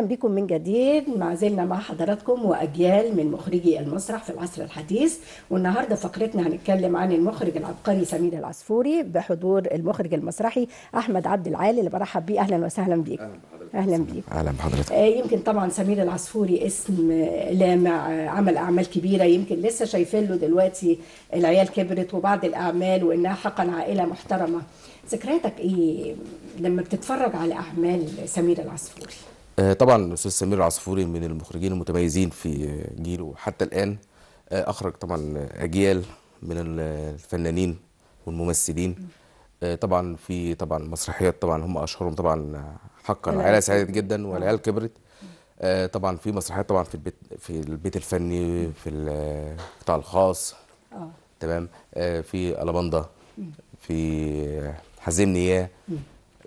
اهلا بكم من جديد ما زلنا مع حضراتكم واجيال من مخرجي المسرح في العصر الحديث والنهارده فقرتنا هنتكلم عن المخرج العبقري سمير العصفوري بحضور المخرج المسرحي احمد عبد العال اللي برحب بيه اهلا وسهلا بيك اهلا بيك اهلا بحضرتك آه يمكن طبعا سمير العصفوري اسم لامع عمل اعمال كبيره يمكن لسه شايفين له دلوقتي العيال كبرت وبعض الاعمال وانها حقا عائله محترمه ذكرياتك ايه لما بتتفرج على اعمال سمير العصفوري آه، طبعا الاستاذ سمير العصفوري من المخرجين المتميزين في جيله حتى الان آه، اخرج طبعا اجيال من الفنانين والممثلين آه، طبعا في طبعا مسرحيات طبعا هم اشهرهم طبعا حقا العيال سعدت جدا والعيال كبرت طبعا في مسرحيات طبعا في البيت في البيت الفني في القطاع الخاص تمام في الاباندا في حزمني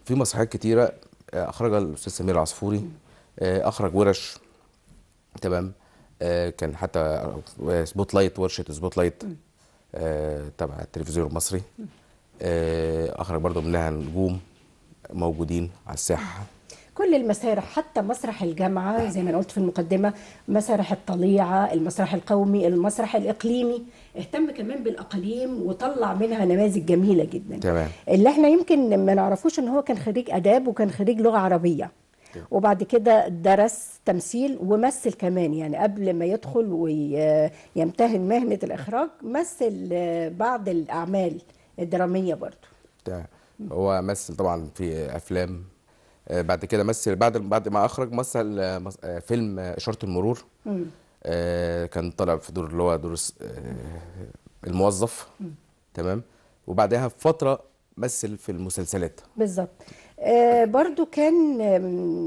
في مسرحيات كتيره اخرجها الاستاذ سمير العصفوري آه، اخرج ورش تمام آه، كان حتى سبوت لايت ورشه سبوت لايت آه، تبع التلفزيون المصري اخرج برضو منها نجوم موجودين على الساحه كل المسارح حتى مسرح الجامعة زي ما أنا قلت في المقدمة مسرح الطليعة المسرح القومي المسرح الإقليمي اهتم كمان بالأقاليم وطلع منها نماذج جميلة جدا تمام. اللي احنا يمكن ما نعرفوش ان هو كان خريج آداب وكان خريج لغة عربية وبعد كده درس تمثيل ومثل كمان يعني قبل ما يدخل ويمتهن مهنه الاخراج مثل بعض الاعمال الدراميه برضه هو مثل طبعا في افلام آه، بعد كده مثل بعد بعد ما اخرج مثل آه، آه، فيلم اشاره المرور كان طالع في دور اللي هو دور الموظف تمام وبعدها بفتره مثل في المسلسلات بالظبط آه، برضو كان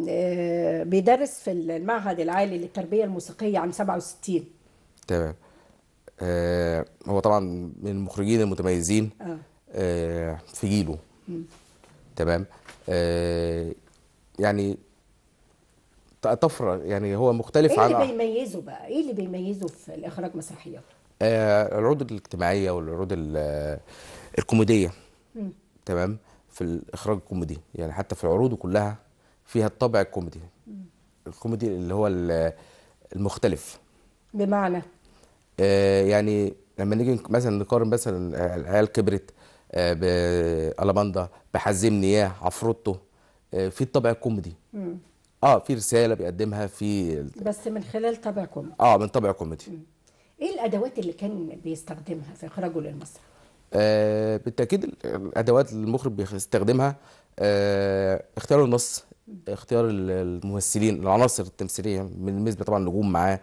آه، بيدرس في المعهد العالي للتربية الموسيقية عام 67 تمام آه هو طبعا من المخرجين المتميزين آه. آه في جيله تمام آه يعني طفره يعني هو مختلف ايه اللي عن بيميزه بقى ايه اللي بيميزه في الاخراج مسرحيات آه العروض الاجتماعيه والعروض آه، الكوميديه تمام في الاخراج الكوميدي يعني حتى في عروضه كلها فيها الطابع الكوميدي الكوميدي اللي هو المختلف بمعنى آه يعني لما نيجي مثلا نقارن مثلا العيال كبرت آه بالاباندا بحزمني اياه عفروتو آه في الطابع الكوميدي اه في رساله بيقدمها في بس من خلال طابع كوميدي اه من طابع كوميدي ايه الادوات اللي كان بيستخدمها في اخراجه للمسرح آه، بالتاكيد الادوات اللي المخرج بيستخدمها آه، اختيار النص اختيار الممثلين العناصر التمثيليه من بالنسبه طبعا نجوم معاه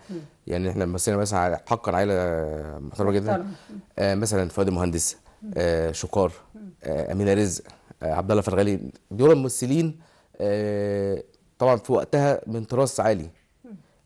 يعني احنا مثلنا مثلا حقا عائله محترمه جدا آه، مثلا فؤاد المهندس شقار امينه رزق عبد الله فرغلي دول ممثلين طبعا في وقتها من تراث عالي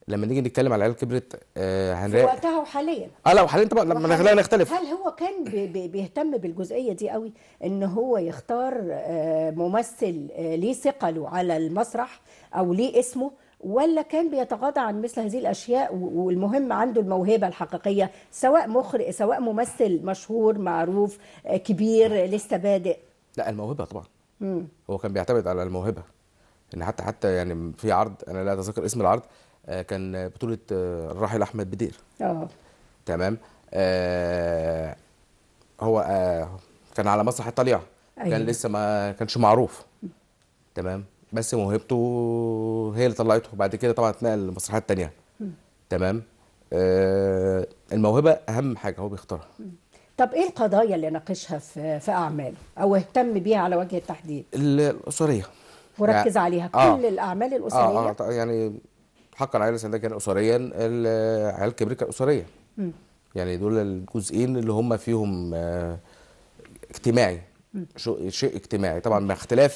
لما نيجي نتكلم على العيال كبرت آه هنلاقي وقتها وحاليا اه لا وحاليا طبعا لما خلينا نختلف هل هو كان بي بي بيهتم بالجزئيه دي قوي ان هو يختار آه ممثل آه ليه ثقله على المسرح او ليه اسمه ولا كان بيتغاضى عن مثل هذه الاشياء والمهم عنده الموهبه الحقيقيه سواء مخرج سواء ممثل مشهور معروف آه، كبير لسه بادئ لا الموهبه طبعا مم. هو كان بيعتمد على الموهبه ان يعني حتى حتى يعني في عرض انا لا اتذكر اسم العرض آه، كان بطوله آه، الراحل احمد بدير اه تمام آه هو آه كان على مسرح الطليعة أيوة. كان لسه ما كانش معروف تمام بس موهبته هي اللي طلعته بعد كده طبعا اتنقل لمسرحيات تانية تمام آه الموهبه اهم حاجه هو بيختارها طب ايه القضايا اللي ناقشها في في اعماله او اهتم بيها على وجه التحديد الاسريه وركز يعني عليها آه. كل آه. الاعمال الاسريه آه, آه يعني حقا عائله سعيده كان اسريا العيال الكبيرة كان اسريا يعني دول الجزئين اللي هم فيهم آه، اجتماعي شيء اجتماعي طبعا مع اختلاف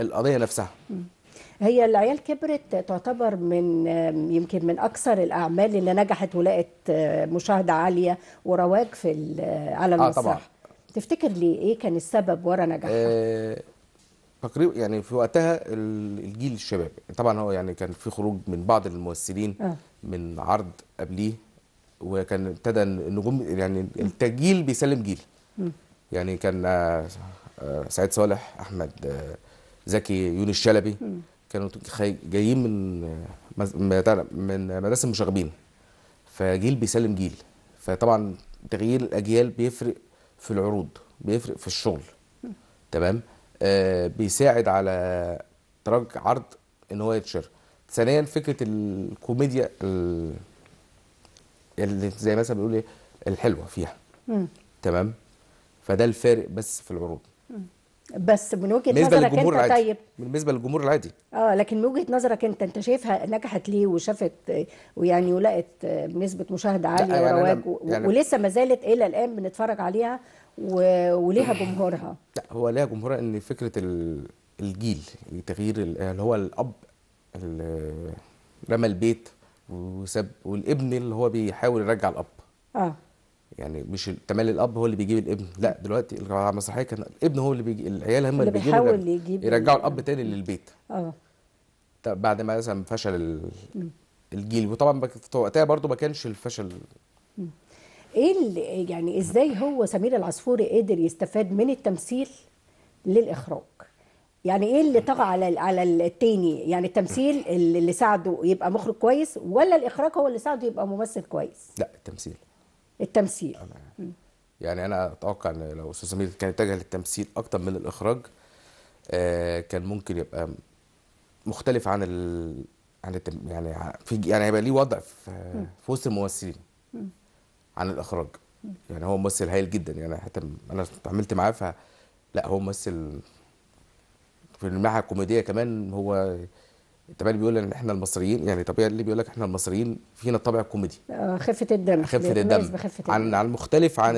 القضيه نفسها هي العيال كبرت تعتبر من يمكن من اكثر الاعمال اللي نجحت ولقت آه، مشاهده عاليه ورواج في آه، على المسرح آه طبعا. تفتكر ليه ايه كان السبب ورا نجاحها آه تقريبا يعني في وقتها الجيل الشباب طبعا هو يعني كان في خروج من بعض الممثلين آه. من عرض قبليه وكان ابتدى النجوم يعني التجيل بيسلم جيل م. يعني كان آه، آه، سعيد صالح احمد آه، زكي يونس شلبي كانوا جايين من من مدارس المشاغبين فجيل بيسلم جيل فطبعا تغيير الاجيال بيفرق في العروض بيفرق في الشغل تمام آه، بيساعد على تراجع عرض ان هو يتشر ثانيا فكره الكوميديا اللي زي مثلا بنقول ايه الحلوه فيها مم. تمام فده الفارق بس في العروض بس من وجهه نظرك انت العادي. طيب بالنسبه للجمهور العادي اه لكن من وجهه نظرك انت انت شايفها نجحت ليه وشافت ويعني ولقت نسبه مشاهده عاليه يعني ورواج يعني ولسه ما زالت الى الان بنتفرج عليها وليها جمهورها لا هو ليها جمهورها ان فكره الجيل تغيير اللي هو الاب اللي رمى البيت وساب والابن اللي هو بيحاول يرجع الاب اه يعني مش تملي الاب هو اللي بيجيب الابن لا دلوقتي المسرحيه كان الابن هو اللي بيجي العيال هم اللي, بيجيبوا بيحاول يجيب يرجعوا الاب تاني للبيت اه بعد ما مثلا فشل الجيل وطبعا في وقتها برضو ما كانش الفشل ايه اللي يعني ازاي هو سمير العصفوري قدر يستفاد من التمثيل للاخراج يعني ايه اللي طغى على على التاني يعني التمثيل اللي ساعده يبقى مخرج كويس ولا الاخراج هو اللي ساعده يبقى ممثل كويس لا التمثيل التمثيل أنا يعني انا اتوقع ان لو استاذ سمير كان اتجه للتمثيل اكتر من الاخراج آه كان ممكن يبقى مختلف عن ال... عن التم... يعني في يعني هيبقى ليه وضع في, في وسط الممثلين عن الاخراج يعني هو ممثل هايل جدا يعني حتى انا اتعاملت معاه ف لا هو ممثل في الناحيه الكوميديه كمان هو طبعا بيقول ان احنا المصريين يعني طبيعي اللي بيقول لك احنا المصريين فينا الطابع الكوميدي آه، خفه الدم خفه الدم عن عن المختلف عن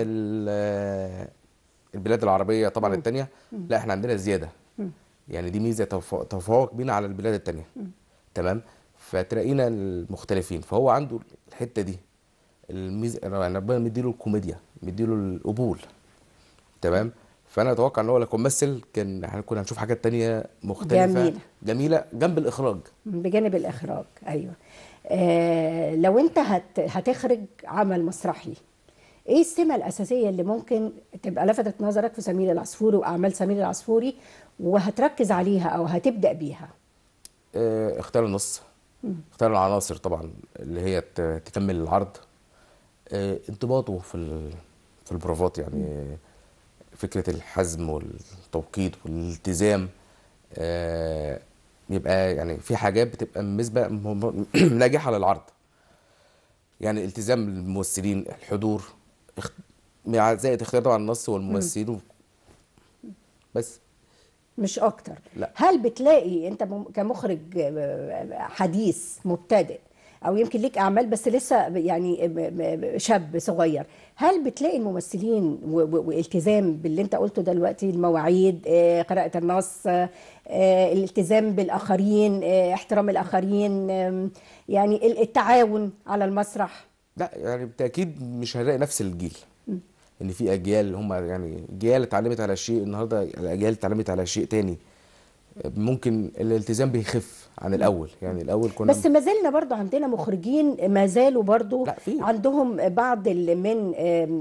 البلاد العربيه طبعا الثانيه لا احنا عندنا زياده يعني دي ميزه تفوق بينا على البلاد الثانيه تمام فتلاقينا المختلفين فهو عنده الحته دي الميز... يعني ربنا مديله الكوميديا مديله القبول تمام فانا اتوقع ان هو لو كان مثل كان احنا كنا هنشوف حاجات تانية مختلفه جميله جميله جنب الاخراج بجانب الاخراج ايوه آه لو انت هت... هتخرج عمل مسرحي ايه السمه الاساسيه اللي ممكن تبقى لفتت نظرك في سمير العصفوري واعمال سمير العصفوري وهتركز عليها او هتبدا بيها آه اختار النص اختار العناصر طبعا اللي هي تكمل العرض انضباطه في في البروفات يعني فكره الحزم والتوقيت والالتزام آه، يبقى يعني في حاجات بتبقى بالنسبه ناجحه للعرض يعني التزام الممثلين الحضور مع زائد اختيار طبعا النص والممثلين بس مش اكتر لا. هل بتلاقي انت كمخرج آه، حديث مبتدئ او يمكن ليك اعمال بس لسه يعني شاب صغير هل بتلاقي الممثلين والالتزام باللي انت قلته دلوقتي المواعيد آه، قراءه النص آه، الالتزام بالاخرين آه، احترام الاخرين يعني التعاون على المسرح لا يعني بالتاكيد مش هنلاقي نفس الجيل ان في اجيال هم يعني اجيال اتعلمت على شيء النهارده الاجيال اتعلمت على شيء تاني ممكن الالتزام بيخف عن الاول يعني الاول كنا بس ما زلنا برضه عندنا مخرجين ما زالوا برضه عندهم بعض من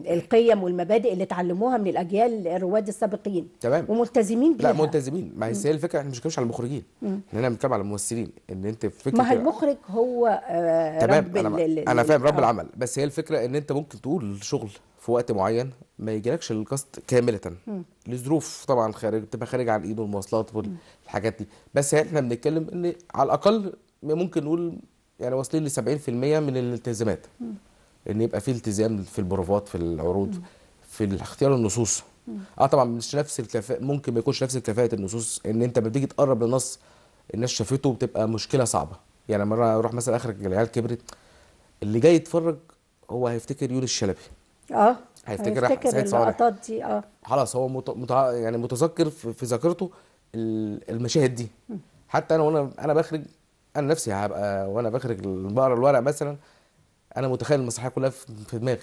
القيم والمبادئ اللي اتعلموها من الاجيال الرواد السابقين تمام وملتزمين بيها لا ملتزمين ما هي الفكره احنا مش بنتكلمش على المخرجين احنا هنا بنتكلم على الممثلين ان انت فكره ما هو المخرج هو آه، تمام رب انا, أنا فاهم رب آه. العمل بس هي الفكره ان انت ممكن تقول شغل في وقت معين ما يجيلكش الكاست كامله م. لظروف طبعا خارج بتبقى خارج عن ايده المواصلات والحاجات دي بس يعني احنا بنتكلم ان على الاقل ممكن نقول يعني واصلين ل 70% من الالتزامات م. ان يبقى في التزام في البروفات في العروض م. في اختيار النصوص م. اه طبعا مش نفس الكفاءه ممكن ما يكونش نفس كفاءه النصوص ان انت لما بتيجي تقرب لنص الناس شافته بتبقى مشكله صعبه يعني لما اروح مثلا اخرج العيال كبرت اللي جاي يتفرج هو هيفتكر يونس الشلبي اه هيفتكر سعيد اللقطات دي اه خلاص هو مت... يعني متذكر في ذاكرته المشاهد دي حتى انا وانا انا بخرج انا نفسي هبقى وانا بخرج بقرا الورق مثلا انا متخيل المسرحيه كلها في دماغي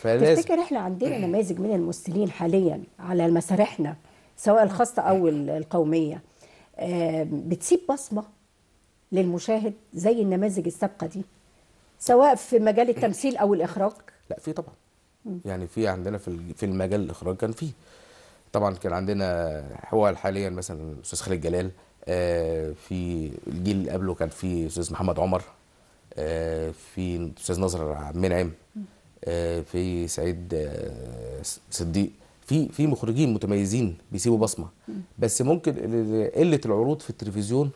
فلازم تفتكر احنا عندنا نماذج من الممثلين حاليا على مسارحنا سواء الخاصه او القوميه آه، بتسيب بصمه للمشاهد زي النماذج السابقه دي سواء في مجال التمثيل او الاخراج لا في طبعا يعني في عندنا في في المجال الاخراج كان فيه طبعا كان عندنا هو حاليا مثلا الاستاذ خالد جلال آه، في الجيل اللي قبله كان في استاذ محمد عمر آه، في استاذ نظر منعم آه، في سعيد صديق في في مخرجين متميزين بيسيبوا بصمه بس ممكن قله العروض في التلفزيون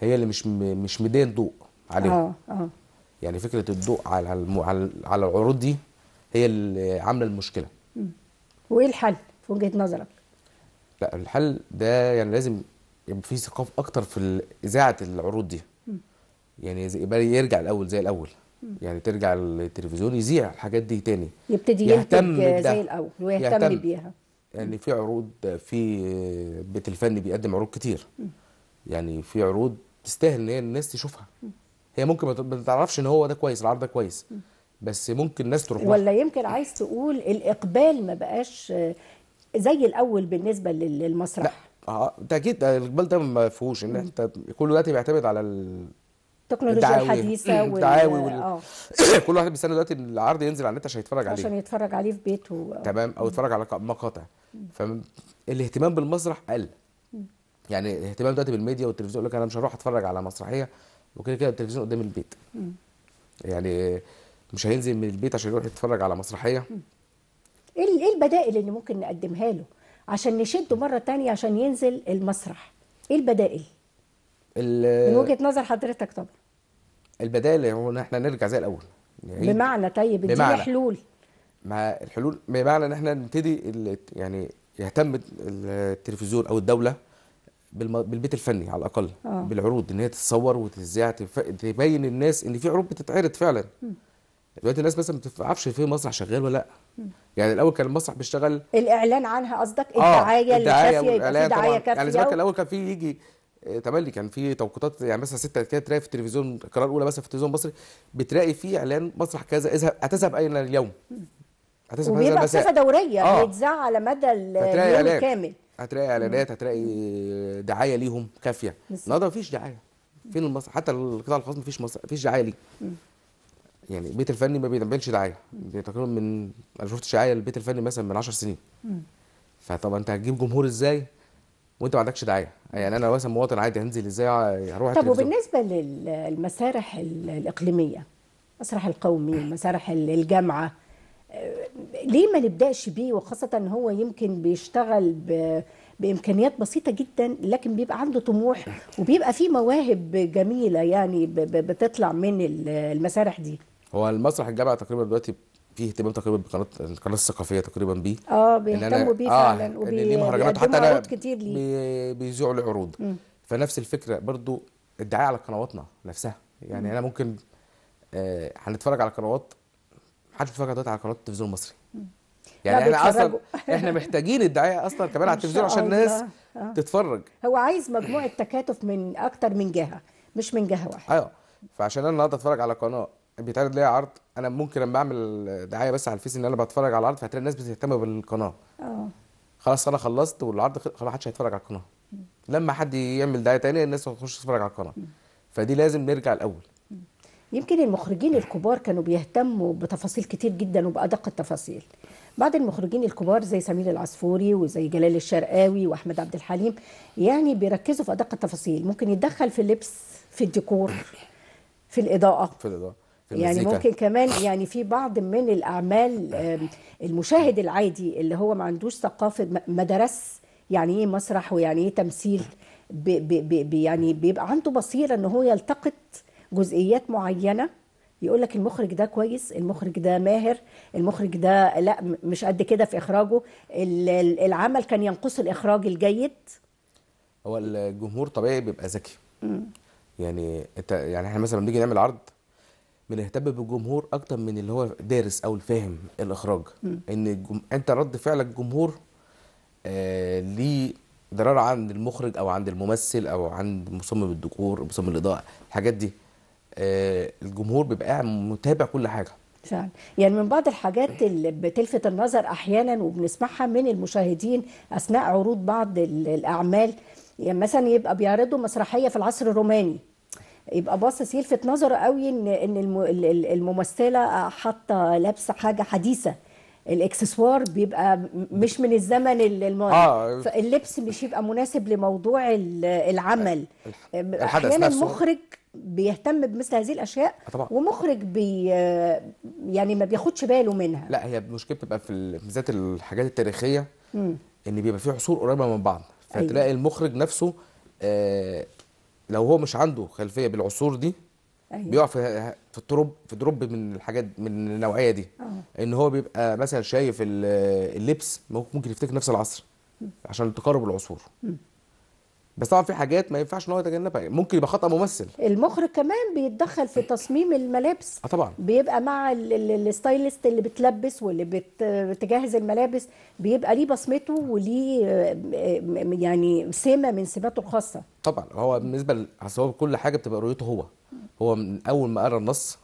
هي اللي مش مش مدين الضوء عليهم اه اه يعني فكره الضوء على على العروض دي هي اللي عامله المشكله وايه الحل في وجهه نظرك لا الحل ده يعني لازم يبقى في ثقافه اكتر في اذاعه العروض دي يعني يبقى يرجع الاول زي الاول يعني ترجع التلفزيون يذيع الحاجات دي تاني يبتدي يهتم زي الاول ويهتم بيها يعني في عروض في بيت الفن بيقدم عروض كتير يعني في عروض تستاهل ان هي الناس تشوفها هي ممكن ما تعرفش ان هو ده كويس العرض ده كويس بس ممكن ناس تروح ولا يمكن عايز تقول الاقبال ما بقاش زي الاول بالنسبه للمسرح لا اه ده اكيد الاقبال ده ما فيهوش ان انت كله دلوقتي بيعتمد على التكنولوجيا الحديثه والدعاوي وال... آه. كل واحد بيستنى دلوقتي العرض ينزل على النت عشان يتفرج عليه عشان يتفرج عليه في بيته تمام او يتفرج على مقاطع فالاهتمام بالمسرح قل يعني الاهتمام دلوقتي بالميديا والتلفزيون يقول لك انا مش هروح اتفرج على مسرحيه وكده كده التلفزيون قدام البيت يعني مش هينزل من البيت عشان يروح يتفرج على مسرحيه ايه ايه البدائل اللي ممكن نقدمها له عشان نشده مره تانية عشان ينزل المسرح ايه البدائل من وجهه نظر حضرتك طبعا البدائل هو ان احنا نرجع زي الاول يعني بمعنى طيب اديني حلول ما الحلول بمعنى ان احنا نبتدي يعني يهتم التلفزيون او الدوله بالبيت الفني على الاقل آه. بالعروض ان هي تتصور وتذاع تبين الناس ان في عروض بتتعرض فعلا م. دلوقتي الناس مثلا ما بتعرفش في مسرح شغال ولا لا يعني الاول كان المسرح بيشتغل الاعلان عنها قصدك الدعايه آه الدعايه اللي كافيه الدعايه طبعا. يعني كافيه يعني زمان كان الاول كان في يجي آه، تملي كان في توقيتات يعني مثلا ستة كده تلاقي في التلفزيون القناه الاولى مثلا في التلفزيون المصري بتلاقي في اعلان مسرح كذا اذهب هتذهب اين اليوم هتذهب وبيبقى دوريه آه. بيتذاع على مدى اليوم الكامل هتلاقي اعلانات هتلاقي دعايه ليهم كافيه النهارده مفيش دعايه فين المسرح حتى القطاع الخاص مفيش مسرح مفيش دعايه ليه يعني البيت الفني ما بيتعملش دعايه تقريبا من انا شفت شعايه للبيت الفني مثلا من 10 سنين فطبعا انت هتجيب جمهور ازاي وانت ما عندكش دعايه يعني انا مثلا مواطن عادي هنزل ازاي هروح طب وبالنسبه للمسارح الاقليميه المسرح القومي مسرح الجامعه ليه ما نبداش بيه وخاصه ان هو يمكن بيشتغل ب... بامكانيات بسيطه جدا لكن بيبقى عنده طموح وبيبقى فيه مواهب جميله يعني ب... بتطلع من المسارح دي هو المسرح الجامعه تقريبا دلوقتي فيه اهتمام تقريبا بقناه القناه الثقافيه تقريبا بيه اه بيهتموا بيه آه، فعلا وبي... ليه مهرجانات حتى انا كتير ليه بيذيعوا العروض فنفس الفكره برضو الدعايه على قنواتنا نفسها يعني مم. انا ممكن آه هنتفرج على قنوات حد بيتفرج دلوقتي على قنوات التلفزيون المصري يعني احنا اصلا احنا محتاجين الدعايه اصلا كمان على التلفزيون عشان الناس آه. تتفرج هو عايز مجموعه تكاتف من اكتر من جهه مش من جهه واحده ايوه فعشان انا النهارده اتفرج على قناه بيتعرض ليا عرض انا ممكن لما اعمل دعايه بس على الفيس ان انا بتفرج على العرض فهتلاقي الناس بتهتم بالقناه اه خلاص انا خلصت والعرض خلاص محدش هيتفرج على القناه لما حد يعمل دعايه ثانيه الناس هتخش تتفرج على القناه فدي لازم نرجع الاول يمكن المخرجين الكبار كانوا بيهتموا بتفاصيل كتير جدا وبادق التفاصيل بعض المخرجين الكبار زي سمير العصفوري وزي جلال الشرقاوي واحمد عبد الحليم يعني بيركزوا في ادق التفاصيل ممكن يتدخل في اللبس في الديكور في الاضاءه في الاضاءه يعني ممكن كمان يعني في بعض من الاعمال المشاهد العادي اللي هو ما عندوش ثقافه ما درس يعني ايه مسرح ويعني ايه تمثيل بي بي بي يعني بيبقى عنده بصيره ان هو يلتقط جزئيات معينه يقول لك المخرج ده كويس المخرج ده ماهر المخرج ده لا مش قد كده في اخراجه العمل كان ينقص الاخراج الجيد هو الجمهور طبيعي بيبقى ذكي يعني انت يعني احنا مثلا بنيجي نعمل عرض بنهتم بالجمهور اكتر من اللي هو دارس او الفاهم الاخراج م. ان الجم... انت رد فعل الجمهور آه ليه ضرر عند المخرج او عند الممثل او عند مصمم الديكور مصمم الاضاءه الحاجات دي آه الجمهور بيبقى قاعد متابع كل حاجه فعلا يعني من بعض الحاجات اللي بتلفت النظر احيانا وبنسمعها من المشاهدين اثناء عروض بعض الاعمال يعني مثلا يبقى بيعرضوا مسرحيه في العصر الروماني يبقى باصص يلفت نظره قوي ان ان الممثله حاطه لابسه حاجه حديثه الاكسسوار بيبقى مش من الزمن الماضي آه. فاللبس مش يبقى مناسب لموضوع العمل الحدث احيانا نفسه. المخرج بيهتم بمثل هذه الاشياء آه، طبعا. ومخرج بي يعني ما بياخدش باله منها لا هي المشكله بتبقى في بالذات الحاجات التاريخيه م. ان بيبقى في عصور قريبه من بعض أيوة. فتلاقي أيوة. المخرج نفسه آه لو هو مش عنده خلفيه بالعصور دي أيوة. بيقع في في التروب في دروب من الحاجات من النوعيه دي أوه. ان هو بيبقى مثلا شايف اللبس ممكن يفتكر نفس العصر عشان تقارب العصور م. بس طبعا في حاجات ما ينفعش ان هو يتجنبها يعني ممكن يبقى خطا ممثل المخرج كمان بيتدخل في تصميم الملابس اه طبعا بيبقى مع الستايلست اللي بتلبس واللي بتجهز الملابس بيبقى ليه بصمته وليه آه، آه، يعني سمه من سماته الخاصه طبعا هو بالنسبه هو كل حاجه بتبقى رؤيته هو هو من اول ما قرا النص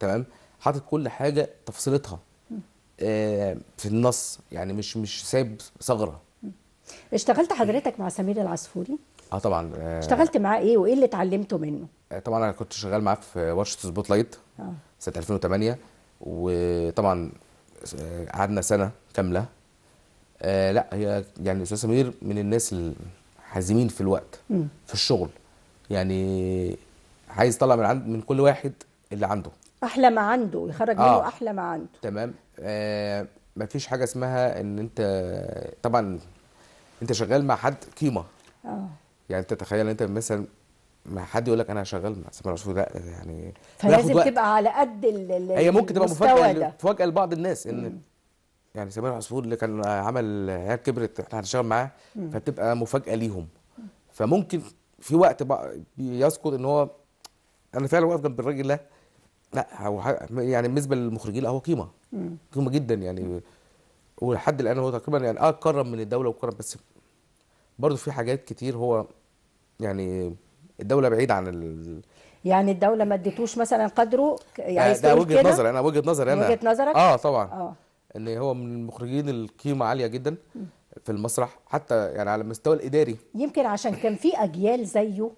تمام حاطط كل حاجه تفصيلتها آه، في النص يعني مش مش سايب ثغره اشتغلت حضرتك مع سمير العصفوري؟ اه طبعا اشتغلت معاه ايه وايه اللي اتعلمته منه؟ آه، طبعا انا كنت شغال معاه في ورشه سبوت لايت آه. سنه 2008 وطبعا آه، قعدنا سنه كامله آه لا هي يعني استاذ سمير من الناس الحازمين في الوقت م. في الشغل يعني عايز يطلع من عند من كل واحد اللي عنده احلى ما عنده يخرج منه آه. احلى ما عنده تمام آه ما فيش حاجه اسمها ان انت طبعا انت شغال مع حد قيمه اه يعني انت تخيل انت مثلا ما حد يقول لك انا شغال مع سمير عاشور لا يعني فلازم تبقى على قد ال هي ممكن تبقى مفاجاه مفاجاه لبعض الناس ان مم. يعني سمير عاشور اللي كان عمل هي كبرت احنا هنشتغل معاه فتبقى مفاجاه ليهم فممكن في وقت بيسقط ان هو انا فعلا واقف جنب الراجل ده لا هو يعني بالنسبه للمخرجين لا هو قيمه قيمه جدا يعني ولحد الان هو تقريبا يعني اه اتكرم من الدوله وكرم بس برضه في حاجات كتير هو يعني الدوله بعيد عن ال... يعني الدوله ما اديتوش مثلا قدره آه، يعني ده, ده وجهه نظري انا وجهه نظري انا وجهه نظرك اه طبعا اه ان هو من المخرجين القيمه عاليه جدا في المسرح حتى يعني على المستوى الاداري يمكن عشان كان في اجيال زيه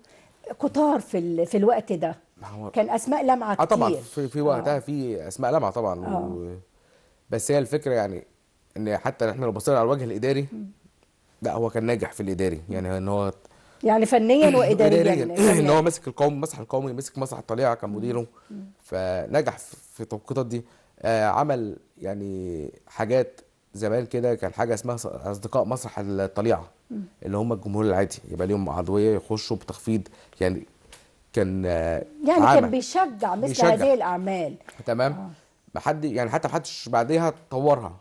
كتار في ال... في الوقت ده كان اسماء لمعه كتير اه طبعا في, في وقتها آه. في اسماء لمعه طبعا آه. و... بس هي الفكره يعني ان حتى احنا لو بصينا على الوجه الاداري لا هو كان ناجح في الاداري يعني ان هو يعني فنيا واداريا يعني. ان هو ماسك القومي المسرح القومي مسك مسرح الطليعه كان مديره فنجح في التوقيتات دي آه عمل يعني حاجات زمان كده كان حاجه اسمها اصدقاء مسرح الطليعه اللي هم الجمهور العادي يبقى ليهم عضويه يخشوا بتخفيض يعني كان آه، يعني عامل. كان بيشجع مثل بيشجع. هذه الاعمال تمام آه. حد يعني حتى محدش بعديها طورها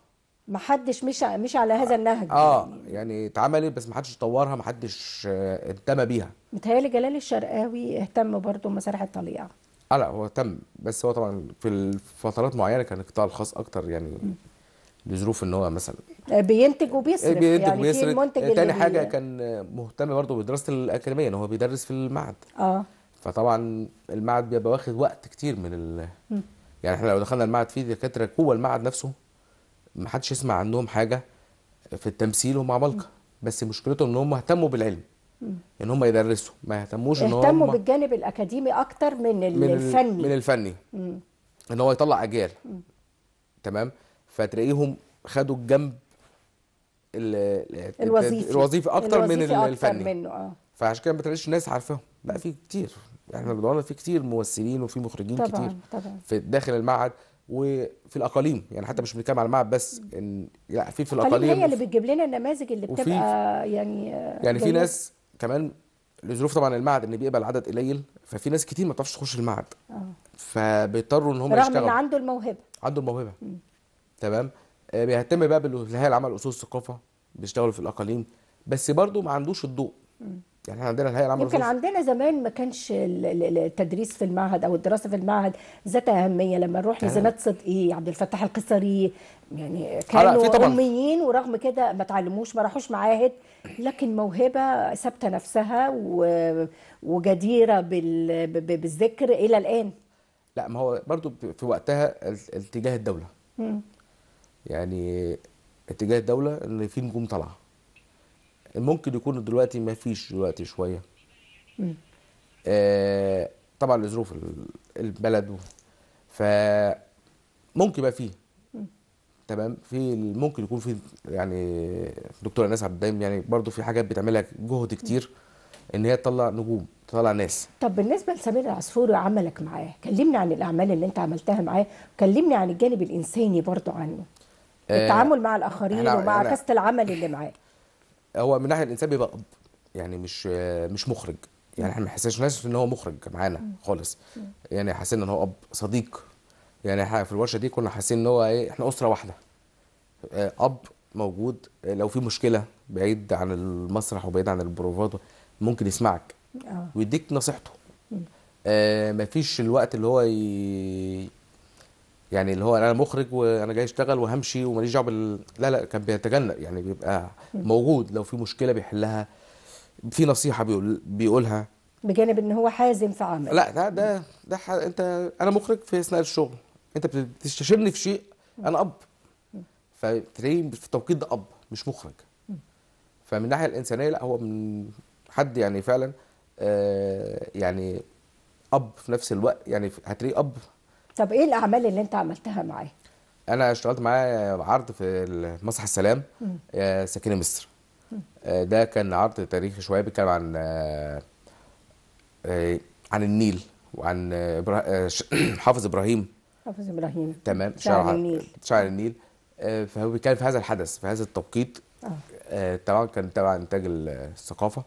ما حدش مش مش على هذا النهج اه يعني اتعملت بس ما حدش طورها ما حدش آه، اهتم بيها متهيألي جلال الشرقاوي اهتم برضه بمسارح الطليعه اه لا هو اهتم بس هو طبعا في فترات معينه كان القطاع الخاص اكتر يعني م. لظروف ان هو مثلا آه، بينتج وبيصرف آه، بينتج يعني وبيصرف المنتج تاني حاجه كان مهتم برضه بدراسه الاكاديميه ان هو بيدرس في المعهد اه فطبعا المعهد بيبقى واخد وقت كتير من ال... يعني احنا لو دخلنا المعهد فيه دكاتره جوه المعهد نفسه ما حدش يسمع عنهم حاجه في التمثيل هم عمالقه بس مشكلتهم ان هم اهتموا بالعلم ان هم يدرسوا ما يهتموش ان هم يهتموا بالجانب الاكاديمي اكتر من, من الفني من الفني مم. ان هو يطلع اجيال تمام فتلاقيهم خدوا الجنب الوظيفي الوظيفي اكتر الوظيفي من الفني أكتر منه اه فعشان كده ما تلاقيش الناس عارفاهم لا في كتير يعني احنا بدورنا في كتير ممثلين وفي مخرجين طبعًا كتير طبعا في داخل المعهد وفي الاقاليم يعني حتى مش بنتكلم على المعهد بس ان لا في في الاقاليم هي اللي بتجيب لنا النماذج اللي بتبقى يعني آه، يعني في ناس كمان لظروف طبعا المعهد ان بيقبل عدد قليل ففي ناس كتير ما بتعرفش تخش المعهد آه. فبيضطروا ان هم يشتغلوا رغم ان عنده الموهبه عنده الموهبه تمام آه، بيهتم بقى بالهيئه العامه العمل اصول الثقافه بيشتغلوا في الاقاليم بس برضه ما عندوش الضوء يعني احنا عندنا الهيئه العامه يمكن عندنا زمان ما كانش التدريس في المعهد او الدراسه في المعهد ذات اهميه لما نروح لزناد صدقي إيه، عبد الفتاح القيصري يعني آه، كانوا اميين ورغم كده ما تعلموش ما راحوش معاهد لكن موهبه ثابته نفسها وجديره بالذكر الى الان لا ما هو برضو في وقتها اتجاه الدوله م. يعني اتجاه الدوله اللي في نجوم طالعه ممكن يكون دلوقتي ما فيش دلوقتي شويه آه طبعا لظروف البلد ف ممكن يبقى فيه تمام في ممكن يكون في يعني دكتور انس عبد الدايم يعني برضو في حاجات بتعملها جهد كتير ان هي تطلع نجوم تطلع ناس طب بالنسبه لسمير العصفور وعملك معاه كلمني عن الاعمال اللي انت عملتها معاه كلمني عن الجانب الانساني برضو عنه آه، التعامل مع الاخرين ومع كاست العمل اللي معاه هو من الناحيه الانسان بيبقى اب يعني مش مش مخرج يعني احنا ما حسيناش ان هو مخرج معانا خالص يعني حسينا ان هو اب صديق يعني في الورشه دي كنا حاسين ان هو ايه احنا اسره واحده آه، اب موجود آه، لو في مشكله بعيد عن المسرح وبعيد عن البروفات ممكن يسمعك آه. ويديك نصيحته آه مفيش الوقت اللي هو يعني اللي هو انا مخرج وانا جاي اشتغل وهمشي وماليش دعوه بال... لا لا كان بيتجنب يعني بيبقى موجود لو في مشكله بيحلها في نصيحه بيقول بيقولها بجانب ان هو حازم في عمل لا ده ده ده ح... انت انا مخرج في اثناء الشغل انت بتستشيرني في شيء انا اب فتلاقيه في التوقيت ده اب مش مخرج فمن الناحيه الانسانيه لا هو من حد يعني فعلا آه يعني اب في نفس الوقت يعني هتلاقيه اب طب ايه الاعمال اللي انت عملتها معاه؟ انا اشتغلت معاه عرض في مسرح السلام آه، ساكنه مصر آه، ده كان عرض تاريخي شويه بيتكلم عن آه، عن النيل وعن حافظ ابراهيم حافظ ابراهيم تمام شاعر النيل شاعر النيل فهو بيتكلم في هذا الحدث في هذا التوقيت طبعا كان تبع انتاج الثقافه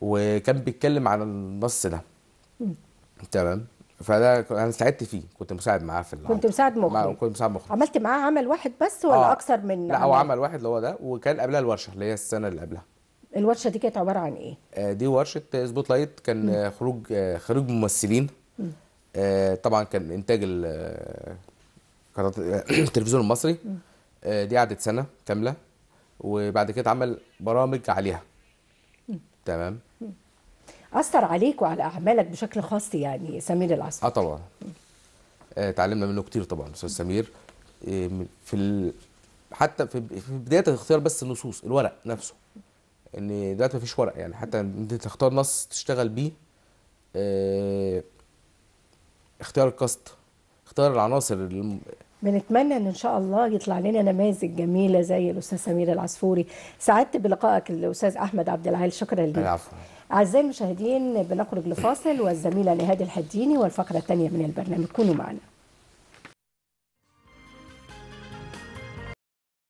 وكان بيتكلم عن النص ده تمام فده انا ساعدت فيه كنت مساعد معاه في العمل كنت مساعد مخرج كنت مساعد مخرج عملت معاه عمل واحد بس ولا آه. اكثر من لا هو عمل, واحد اللي هو ده وكان قبلها الورشه اللي هي السنه اللي قبلها الورشه دي كانت عباره عن ايه آه دي ورشه سبوت لايت كان م. آه، خروج آه خروج ممثلين آه طبعا كان انتاج آه، قناه آه، التلفزيون المصري آه دي قعدت سنه كامله وبعد كده اتعمل برامج عليها م. تمام اثر عليك وعلى اعمالك بشكل خاص يعني سمير العصر اه طبعا آه، اتعلمنا منه كتير طبعا استاذ سمير آه، في ال... حتى في بدايه اختيار بس النصوص الورق نفسه ان دلوقتي مفيش ورق يعني حتى انت تختار نص تشتغل بيه اه... اختيار الكاست اختيار العناصر الم... بنتمنى ان ان شاء الله يطلع لنا نماذج جميله زي الاستاذ سمير العصفوري سعدت بلقائك الاستاذ احمد عبد العال شكرا لك أعزائي المشاهدين بنخرج لفاصل والزميلة نهاد الحديني والفقرة الثانية من البرنامج كونوا معنا